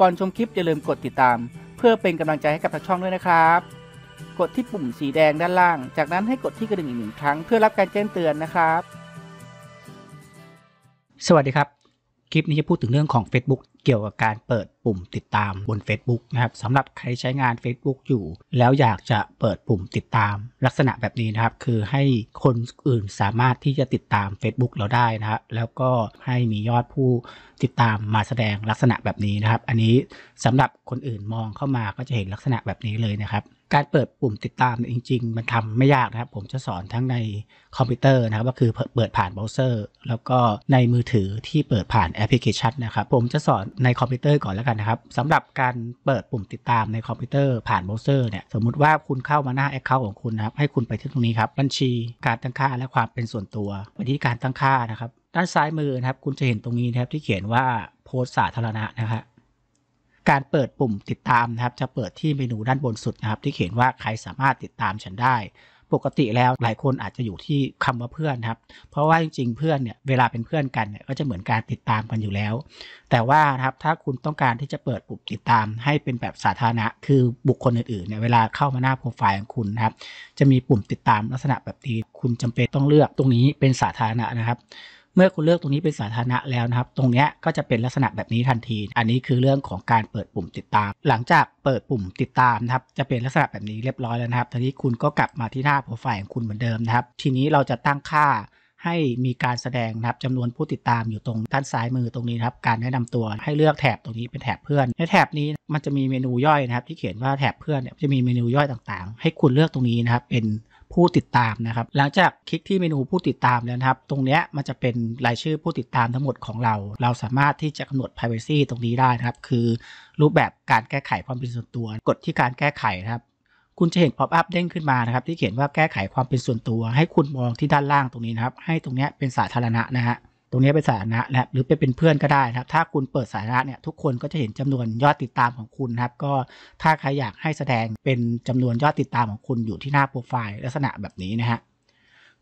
ก่อนชมคลิป อย่าลืมกดติดตาม เพื่อเป็นกำลังใจให้กับทางช่องด้วยนะครับ กดที่ปุ่มสีแดงด้านล่าง จากนั้นให้กดที่กระดิ่งอีกหนึ่งครั้ง เพื่อรับการแจ้งเตือนนะครับ สวัสดีครับ คลิปนี้จะพูดถึงเรื่องของ Facebook เกี่ยวกับการเปิดปุ่มติดตามบน Facebook นะครับสำหรับใครใช้งาน Facebook อยู่ แล้วอยากจะเปิดปุ่มติดตามลักษณะแบบนี้ นะครับ คือให้คนอื่นสามารถที่จะติดตาม Facebook เราได้นะครแล้วก็ให้มียอดผู้ติดตามมาแสดงลักษณะแบบนี้นะครับ อันนี้สำหรับคนอื่นมองเข้ามาก็จะเห็นลักษณะแบบนี้เลยนะครับ การเปิดปุ่มติดตามจริงๆ มันทำไม่ยากนะครับผมจะสอนทั้งในคอมพิวเตอร์นะครับก็คือเปิดผ่านเบราว์เซอร์ แล้วก็ในมือถือที่เปิดผ่านแอปพลิเคชันนะครับ ผมจะสอนในคอมพิวเตอร์ก่อนแล้วกันนะครับสำหรับการเปิดปุ่มติดตามในคอมพิวเตอร์ผ่านเบราว์เซอร์เนี่ยสมมุติว่าคุณเข้ามาหน้า Account ของคุณนะครับให้คุณไปที่ตรงนี้ครับ บัญชี การตั้งค่าและความเป็นส่วนตัววิธีการตั้งค่านะครับด้านซ้ายมือนะครับ คุณจะเห็นตรงนี้นะครับที่เขียนว่าโพสสาธารณะนะครับการเปิดปุ่มติดตามนะครับ จะเปิดที่เมนูด้านบนสุดนะครับที่เขียนว่าใครสามารถติดตามฉันได้ปกติแล้วหลายคนอาจจะอยู่ที่คำว่าเพื่อนครับ เพราะว่าจริง ๆ เพื่อนเนี่ยเวลาเป็นเพื่อนกันเนี่ยก็จะเหมือนการติดตามกันอยู่แล้ว แต่ว่าครับถ้าคุณต้องการที่จะเปิดปุ่มติดตามให้เป็นแบบสาธารณะ คือบุคคลอื่นๆเนี่ยเวลาเข้ามาหน้าโปรไฟล์ของคุณนะครับ จะมีปุ่มติดตามลักษณะแบบนี้ คุณจำเป็นต้องเลือก ตรงนี้เป็นสาธารณะนะครับเมื่อคุณเลือกตรงนี้เป็นสาธารณะแล้วนะครับ ตรงนี้ก็จะเป็นลักษณะแบบนี้ทันที อันนี้คือเรื่องของการเปิดปุ่มติดตาม หลังจากเปิดปุ่มติดตามนะครับจะเป็นลักษณะแบบนี้เรียบร้อยแล้วนะครับทีนี้คุณก็กลับมาที่หน้าโปรไฟล์ของคุณเหมือนเดิมนะครับทีนี้เราจะตั้งค่าให้มีการแสดงนะครับจำนวนผู้ติดตามอยู่ตรงด้านซ้ายมือตรงนี้นะครับการแนะนำตัวให้เลือกแถบตรงนี้เป็นแถบเพื่อนในแถบนี้มันจะมีเมนูย่อยนะครับ ที่เขียนว่าแถบเพื่อนเนี่ยจะมีเมนูย่อยต่างๆ ให้คุณเลือกตรงนี้นะครับเป็นผู้ติดตามนะครับ หลังจากคลิกที่เมนูผู้ติดตามแล้วนะครับ ตรงนี้มันจะเป็นรายชื่อผู้ติดตามทั้งหมดของเรา เราสามารถที่จะกำหนด Privacy ตรงนี้ได้นะครับ คือรูปแบบการแก้ไขความเป็นส่วนตัว กดที่การแก้ไขนะครับ คุณจะเห็นป๊อปอัพเด้งขึ้นมานะครับ ที่เขียนว่าแก้ไขความเป็นส่วนตัว ให้คุณมองที่ด้านล่างตรงนี้นะครับ ให้ตรงนี้เป็นสาธารณะนะฮะรงนี้เป็นสาธารณะนะครับหรือไปเป็นเพื่อนก็ได้นะครับ ถ้าคุณเปิดสาธารณะเนี่ยทุกคนก็จะเห็นจำนวนยอดติดตามของคุณนะครับ ก็ถ้าใครอยากให้แสดงเป็นจำนวนยอดติดตามของคุณอยู่ที่หน้าโปรไฟล์ลักษณะแบบนี้นะฮะ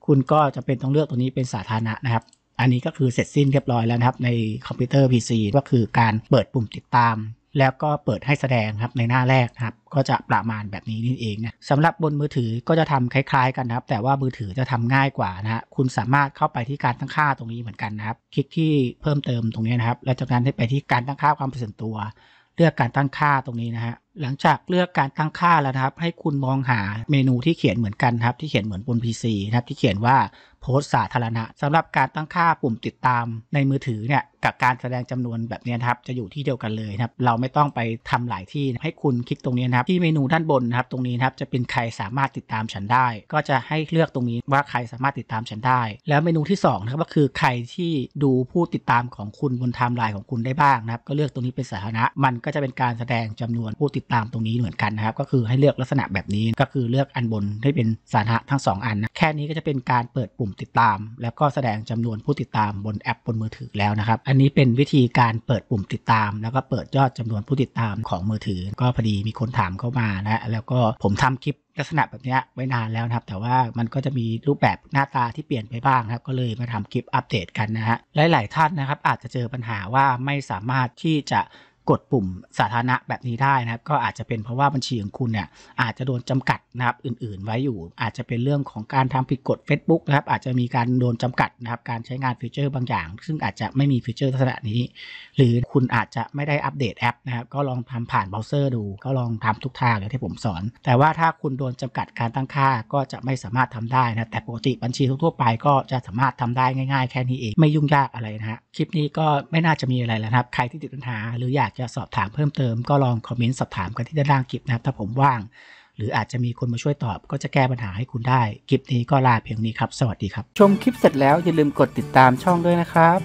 คุณก็จะเป็นต้องเลือกตัวนี้เป็นสาธารณะนะครับ อันนี้ก็คือเสร็จสิ้นเรียบร้อยแล้วนะครับ ในคอมพิวเตอร์ PC ก็คือการเปิดปุ่มติดตามแล้วก็เปิดให้แสดงครับในหน้าแรกครับ ก็จะประมาณแบบนี้นี่เองนะสำหรับบนมือถือก็จะทำคล้ายๆ กันนะครับ แต่ว่ามือถือจะทำง่ายกว่านะคุณสามารถเข้าไปที่การตั้งค่าตรงนี้เหมือนกันนะครับ คลิกที่เพิ่มเติมตรงนี้นะครับแล้วจากนั้นให้ไปที่การตั้งค่าความเป็นส่วนตตัวเลือกการตั้งค่าตรงนี้นะฮะหลังจากเลือกการตั้งค่าแล้วนะครับ ให้คุณมองหาเมนูที่เขียนเหมือนกันครับที่เขียนเหมือนบน PC นะครับที่เขียนว่าโพสสาธารณะ สำหรับการตั้งค่าปุ่มติดตามในมือถือเนี่ย กับการแสดงจำนวนแบบนี้นครับ จะอยู่ที่เดียวกันเลยนะครับเราไม่ต้องไปทำหลายที่ให้คุณคลิกตรงนี้นะครับ ที่เมนูด้านบนนะครับตรงนี้นะครับจะเป็นใครสามารถติดตามฉันได้ ก็จะให้เลือกตรงนี้ว่าใครสามารถติดตามฉันได้ แล้วเมนูที่2นะครับก็คือใครที่ดูผู้ติดตามของคุณบนไทม์ไลน์ของคุณได้บ้างนะครับก็เลือกตรงนี้เป็นสาธารณะมันก็จะเป็นการแสดงจำนวนผู้ติดดตามตรงนี้เหมือนกันนะครับ ก็คือให้เลือก ลักษณะแบบนี้ก็คือเลือกอันบนให้เป็นสาระทั้ง 2 อันนะแค่นี้ก็จะเป็นการเปิดปุ่มติดตาม แล้วก็แสดงจำนวนผู้ติดตามบนแอปบนมือถือแล้วนะครับอันนี้เป็นวิธีการเปิดปุ่มติดตาม แล้วก็เปิดยอดจำนวนผู้ติดตามของมือถือ ก็พอดีมีคนถามเข้ามานะแล้วก็ผมทำคลิป ลักษณะแบบนี้ไว้นานแล้วนะครับแต่ว่ามันก็จะมีรูปแบบหน้าตาที่เปลี่ยนไปบ้างครับก็เลยมาทำคลิปอัปเดตกันนะฮะหลาย ๆ ท่านนะครับอาจจะเจอปัญหาว่าไม่สามารถที่จะกดปุ่มสาธารณะแบบนี้ได้นะครับก็อาจจะเป็นเพราะว่าบัญชีของคุณเนี่ยอาจจะโดนจำกัดนะครับอื่นๆ ไว้อยู่ อาจจะเป็นเรื่องของการทำผิดกฎ Facebook นะครับอาจจะมีการโดนจำกัดนะครับการใช้งานฟีเจอร์ บางอย่าง ซึ่งอาจจะไม่มีฟีเจอร์ลักษณะนี้ หรือคุณอาจจะไม่ได้อัปเดตแอปนะครับก็ลองทำผ่านเบราว์เซอร์ดูก็ลองทำทุกทางเลยที่ผมสอน แต่ว่าถ้าคุณโดนจำกัดการตั้งค่าก็จะไม่สามารถทำได้นะแต่ปกติบัญชีทั่วไป ก็จะสามารถทำได้ง่ายๆ แค่นี้เองไม่ยุ่งยากอะไรนะฮะคลิปนี้ก็ไม่น่าจะมีอะไรแล้วนะครับ ใครที่ติดปัญหาหรืออยากากจะสอบถามเพิ่มเติมก็ลองคอมเมนต์สอบถามกันที่ด้านล่างคลิปนะครับถ้าผมว่าง หรืออาจจะมีคนมาช่วยตอบก็จะแก้ปัญหาให้คุณได้คลิปนี้ก็ลาเพียงนี้ครับ สวัสดีครับ ชมคลิปเสร็จแล้วอย่าลืมกดติดตามช่องด้วยนะครับ